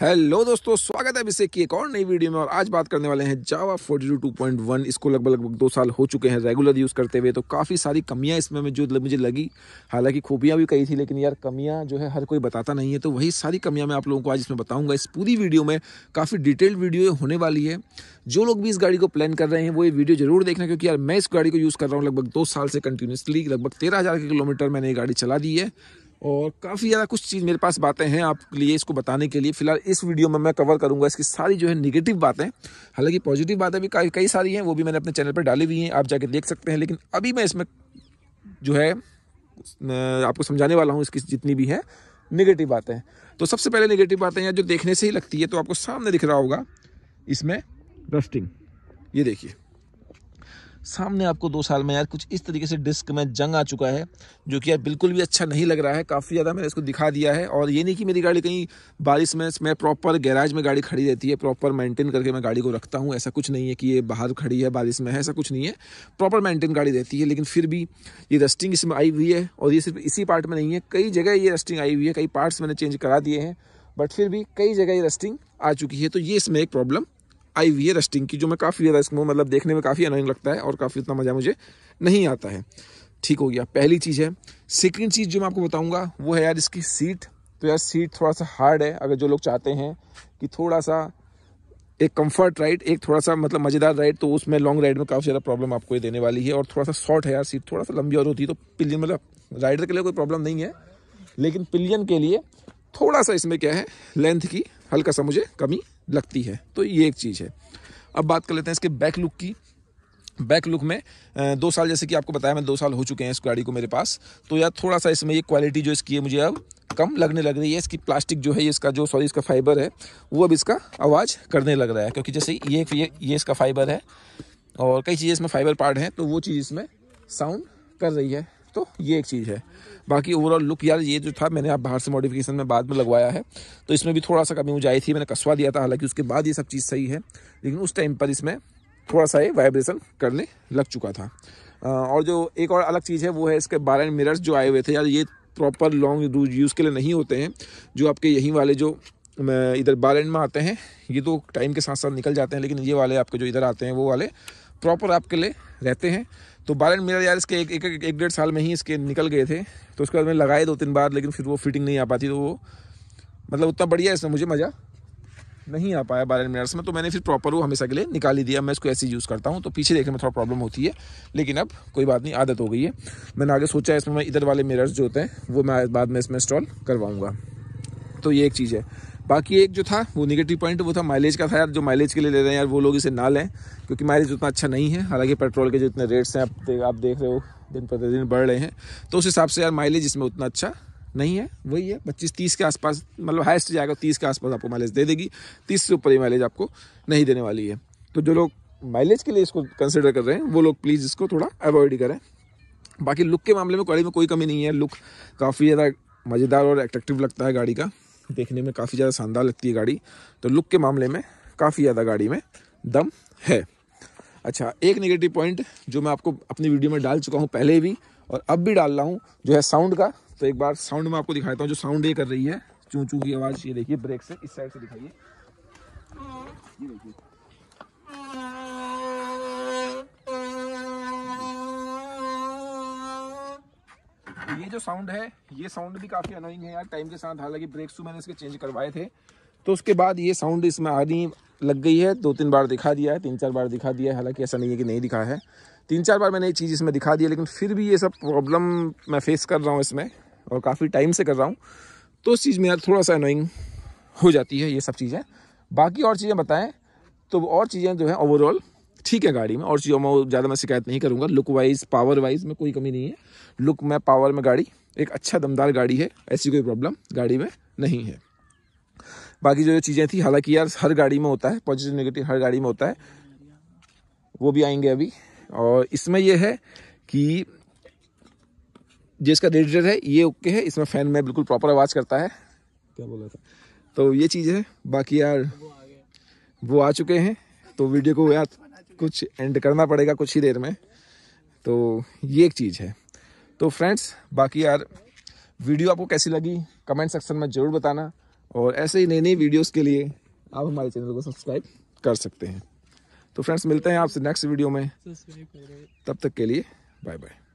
hello दोस्तों स्वागत है अभिषेक की एक और नई वीडियो में और आज बात करने वाले हैं जावा टू पॉइंट वन इसको लगभग लगभग दो साल हो चुके हैं रेगुलर यूज़ करते हुए तो काफ़ी सारी कमियां इसमें में जो मुझे लगी हालांकि खूबियां भी कई थी लेकिन यार कमियां जो है हर कोई बताता नहीं है तो वही सारी कमियाँ मैं आप लोगों को आज इसमें बताऊँगा इस पूरी वीडियो में काफ़ी डिटेल्ड वीडियो होने वाली है जो लोग भी इस गाड़ी को प्लान कर रहे हैं वो ये वीडियो जरूर देखना क्योंकि यार मैं इस गाड़ी को यूज़ कर रहा हूँ लगभग दो साल से कंटिन्यूसली लगभग तेरह किलोमीटर मैंने ये गाड़ी चला दी है और काफ़ी ज़्यादा कुछ चीज़ मेरे पास बातें हैं आपके लिए इसको बताने के लिए फिलहाल इस वीडियो में मैं कवर करूँगा इसकी सारी जो है निगेटिव बातें हालांकि पॉजिटिव बातें भी कई कई सारी हैं वो भी मैंने अपने चैनल पर डाली हुई हैं आप जाके देख सकते हैं लेकिन अभी मैं इसमें जो है आपको समझाने वाला हूँ इसकी जितनी भी है निगेटिव बातें तो सबसे पहले निगेटिव बातें यहाँ जो देखने से ही लगती है तो आपको सामने दिख रहा होगा इसमें रस्टिंग ये देखिए सामने आपको दो साल में यार कुछ इस तरीके से डिस्क में जंग आ चुका है जो कि यार बिल्कुल भी अच्छा नहीं लग रहा है काफ़ी ज़्यादा मैंने इसको दिखा दिया है और ये नहीं कि मेरी गाड़ी कहीं बारिश में मैं प्रॉपर गैराज में गाड़ी खड़ी रहती है प्रॉपर मेंटेन करके मैं गाड़ी को रखता हूँ ऐसा कुछ नहीं है कि ये बाहर खड़ी है बारिश में है ऐसा कुछ नहीं है प्रॉपर मेंटेन गाड़ी रहती है लेकिन फिर भी ये रस्टिंग इसमें आई हुई है और ये सिर्फ इसी पार्ट में नहीं है कई जगह ये रस्टिंग आई हुई है कई पार्ट्स मैंने चेंज करा दिए हैं बट फिर भी कई जगह ये रस्टिंग आ चुकी है तो ये इसमें एक प्रॉब्लम आई वी है रस्टिंग की जो मैं काफ़ी ज़्यादा इसको मतलब देखने में काफ़ी अनोइंग लगता है और काफ़ी उतना मज़ा मुझे नहीं आता है ठीक हो गया पहली चीज़ है सेकेंड चीज़ जो मैं आपको बताऊँगा वो है यार इसकी सीट तो यार सीट थोड़ा सा हार्ड है अगर जो लोग चाहते हैं कि थोड़ा सा एक कंफर्ट राइड एक थोड़ा सा मतलब मज़ेदार राइड तो उसमें लॉन्ग राइड में काफ़ी ज़्यादा प्रॉब्लम आपको ये देने वाली है और थोड़ा सा शॉर्ट है यार सीट थोड़ा सा लंबी और होती है तो पिलियन मतलब राइडर के लिए कोई प्रॉब्लम नहीं है लेकिन पिलियन के लिए थोड़ा सा इसमें क्या है लेंथ की हल्का सा मुझे कमी लगती है तो ये एक चीज़ है अब बात कर लेते हैं इसके बैक लुक की बैक लुक में दो साल जैसे कि आपको बताया मैं दो साल हो चुके हैं इस गाड़ी को मेरे पास तो यार थोड़ा सा इसमें ये क्वालिटी जो इसकी है मुझे अब कम लगने लग रही है इसकी प्लास्टिक जो है ये इसका जो सॉरी इसका फाइबर है वो अब इसका आवाज़ करने लग रहा है क्योंकि जैसे ये ये ये इसका फाइबर है और कई चीज़ें इसमें फाइबर पार्ट हैं तो वो चीज़ इसमें साउंड कर रही है तो ये एक चीज़ है बाकी ओवरऑल लुक यार ये जो था मैंने आप बाहर से मॉडिफिकेशन में बाद में लगवाया है तो इसमें भी थोड़ा सा कमी हो थी मैंने कसवा दिया था हालांकि उसके बाद ये सब चीज़ सही है लेकिन उस टाइम पर इसमें थोड़ा सा ये वाइब्रेशन करने लग चुका था और जो एक और अलग चीज़ है वो है इसके बारह मिरर्स जो आए हुए थे यार ये प्रॉपर लॉन्ग यूज़ के लिए नहीं होते हैं जो आपके यहीं वाले जो इधर बाल एंड में आते हैं ये तो टाइम के साथ साथ निकल जाते हैं लेकिन ये वाले आपके जो इधर आते हैं वो वाले प्रॉपर आपके लिए रहते हैं तो बाल एंड यार इसके एक एक, एक, एक डेढ़ साल में ही इसके निकल गए थे तो उसके बाद मैंने लगाए दो तीन बार लेकिन फिर वो फिटिंग नहीं आ पाती तो वो मतलब उतना बढ़िया इसमें मुझे मज़ा नहीं आ पाया बारह मिनट्स में तो मैंने फिर प्रॉपर वो हमेशा के लिए निकाल ही दिया मैं इसको ऐसे यूज़ करता हूँ तो पीछे देखने में थोड़ा प्रॉब्लम होती है लेकिन अब कोई बात नहीं आदत हो गई है मैंने आगे सोचा इसमें मैं इधर वाले मिरर्स जो होते हैं वो मैं बाद में इसमें इंस्टॉल करवाऊँगा तो ये एक चीज़ है बाकी एक जो था वो निगेटिव पॉइंट वो था माइलेज का था यार जो माइलेज के लिए ले रहे हैं यार वो लोग इसे ना लें क्योंकि माइलेज उतना अच्छा नहीं है हालांकि पेट्रोल के जो इतने रेट्स हैं आप दे, आप देख रहे हो दिन प्रतिदिन बढ़ रहे हैं तो उस हिसाब से यार माइलेज इसमें उतना अच्छा नहीं है वही है पच्चीस तीस के आसपास मतलब हाइस्ट जाएगा तीस के आसपास आपको माइलेज दे देगी तीस से ऊपर ही माइलेज आपको नहीं देने वाली है तो जो लोग माइलेज के लिए इसको कंसिडर कर रहे हैं वो लोग प्लीज़ इसको थोड़ा अवॉइड ही करें बाकी लुक के मामले में गाड़ी में कोई कमी नहीं है लुक काफ़ी ज़्यादा मज़ेदार और एट्रेक्टिव लगता है गाड़ी का देखने में काफ़ी ज़्यादा शानदार लगती है गाड़ी तो लुक के मामले में काफ़ी ज़्यादा गाड़ी में दम है अच्छा एक नेगेटिव पॉइंट जो मैं आपको अपनी वीडियो में डाल चुका हूँ पहले भी और अब भी डाल रहा हूँ जो है साउंड का तो एक बार साउंड में आपको दिखाता हूँ जो साउंड ये कर रही है चूँ चूँ की आवाज़ ये देखिए ब्रेक से इस साइड से दिखाइए ये देखिए ये जो साउंड है ये साउंड भी काफ़ी अनोइंग है यार टाइम के साथ हालांकि ब्रेक्स तो मैंने इसके चेंज करवाए थे तो उसके बाद ये साउंड इसमें आधी लग गई है दो तीन बार दिखा दिया है तीन चार बार दिखा दिया है हालांकि ऐसा नहीं है कि नहीं दिखा है तीन चार बार मैंने ये चीज़ इसमें दिखा दी है लेकिन फिर भी ये सब प्रॉब्लम मैं फेस कर रहा हूँ इसमें और काफ़ी टाइम से कर रहा हूँ तो उस चीज़ में यार थोड़ा सा अनोइंग हो जाती है ये सब चीज़ें बाकी और चीज़ें बताएं तो और चीज़ें जो है ओवरऑल ठीक है गाड़ी में और चीज़ों मैं ज़्यादा मैं शिकायत नहीं करूँगा लुक वाइज पावर वाइज में कोई कमी नहीं है लुक में पावर में गाड़ी एक अच्छा दमदार गाड़ी है ऐसी कोई प्रॉब्लम गाड़ी में नहीं है बाकी जो जो चीज़ें थी हालांकि यार हर गाड़ी में होता है पॉजिटिव नेगेटिव हर गाड़ी में होता है वो भी आएंगे अभी और इसमें यह है कि जिसका रेडिटर है ये ओके है इसमें फ़ैन में बिल्कुल प्रॉपर आवाज़ करता है क्या बोला था तो ये चीज़ है बाकी यार वो आ चुके हैं तो वीडियो को यार कुछ एंड करना पड़ेगा कुछ ही देर में तो ये एक चीज़ है तो फ्रेंड्स बाकी यार वीडियो आपको कैसी लगी कमेंट सेक्शन में ज़रूर बताना और ऐसे ही नई नई वीडियोस के लिए आप हमारे चैनल को सब्सक्राइब कर सकते हैं तो फ्रेंड्स मिलते हैं आपसे नेक्स्ट वीडियो में तब तक के लिए बाय बाय